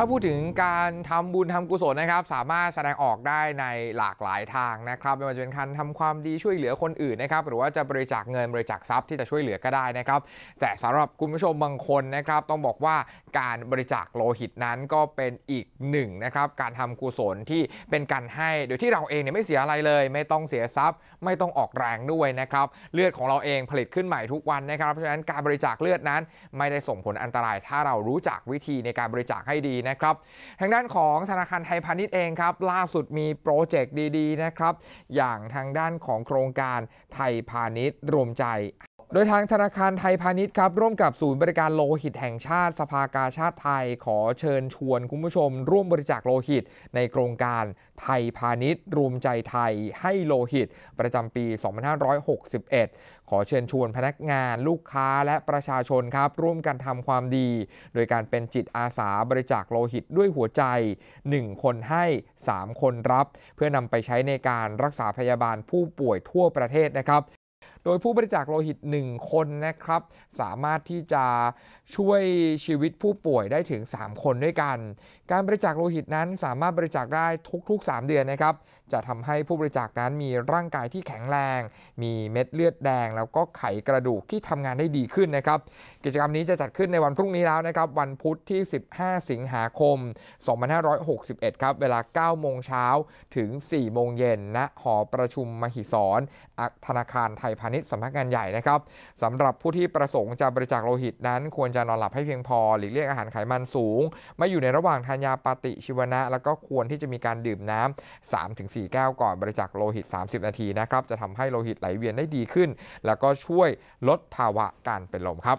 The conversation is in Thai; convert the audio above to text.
ถ้าพูดถึงการทำบุญทำกุศลนะครับสามารถแสดงออกได้ในหลากหลายทางนะครับ ไม่ว่าจะเป็นการทำความดีช่วยเหลือคนอื่นนะครับหรือว่าจะบริจาคเงิน บริจาคทรัพย์ที่จะช่วยเหลือก็ได้นะครับแต่สำหรับคุณผู้ชมบางคนนะครับต้องบอกว่าการบริจาคโลหิตนั้นก็เป็นอีกหนึ่งนะครับการทำกุศลที่เป็นการให้โดยที่เราเองเนี่ยไม่เสียอะไรเลย ไม่ต้องเสียทรัพย์ ไม่ต้องออกแรงด้วยนะครับ เลือดของเราเองผลิตขึ้นใหม่ทุกวันนะครับเพราะฉะนั้นการบริจาคเลือดนั้น ไม่ได้ส่งผลอันตราย ถ้าเรารู้จักวิธีในการบริจาคให้ดีนะครับ ทางด้านของธนาคารไทยพาณิชย์เองครับ ล่าสุดมีโปรเจกต์ดีๆ นะครับ อย่างทางด้านของโครงการไทยพาณิชย์รวมใจโดยทางธนาคารไทยพาณิชย์ครับ ร่วมกับศูนย์บริการโลหิตแห่งชาติสภากาชาติไทย ขอเชิญชวนคุณผู้ชม ร่วมบริจาคโลหิตในโครงการไทยพาณิชย์รวมใจไทยให้โลหิตประจำปี 2561 ขอเชิญชวนพนักงานลูกค้าและประชาชนครับ ร่วมกันทำความดี โดยการเป็นจิตอาสาบริจาคโลหิตด้วยหัวใจ 1 คนให้ 3 คนรับ เพื่อนำไปใช้ในการรักษาพยาบาลผู้ป่วยทั่วประเทศนะครับโดยผู้บริจาคโลหิต 1 คนนะครับ สามารถที่จะช่วยชีวิตผู้ป่วยได้ถึง 3 คนด้วยกัน การบริจาคโลหิตนั้นสามารถบริจาคได้ทุก ๆ 3 เดือนนะครับ จะทำให้ผู้บริจาคนั้นมีร่างกายที่แข็งแรง มีเม็ดเลือดแดงแล้วก็ไขกระดูกที่ทำงานได้ดีขึ้นนะครับกิจกรรมนี้จะจัดขึ้นในวันพรุ่งนี้แล้วนะครับวันพุธที่ 15 สิงหาคม 2561ครับ เวลา 9 โมงเช้าถึง 4 โมงเย็นณหอประชุมมหิศรธนาคารไทยพาณิชย์สำนักงานใหญ่นะครับสำหรับผู้ที่ประสงค์จะบริจาคโลหิตนั้นควรจะนอนหลับให้เพียงพอหลีกเลี่ยงอาหารไขมันสูงไม่อยู่ในระหว่างทานยาปฏิชีวนะ แล้วก็ควรที่จะมีการดื่มน้ำ 3-4แก้วก่อนบริจาคโลหิต 30 นาทีนะครับจะทำให้โลหิตไหลเวียนได้ดีขึ้น แล้วก็ช่วยลดภาวะการเป็นลมครับ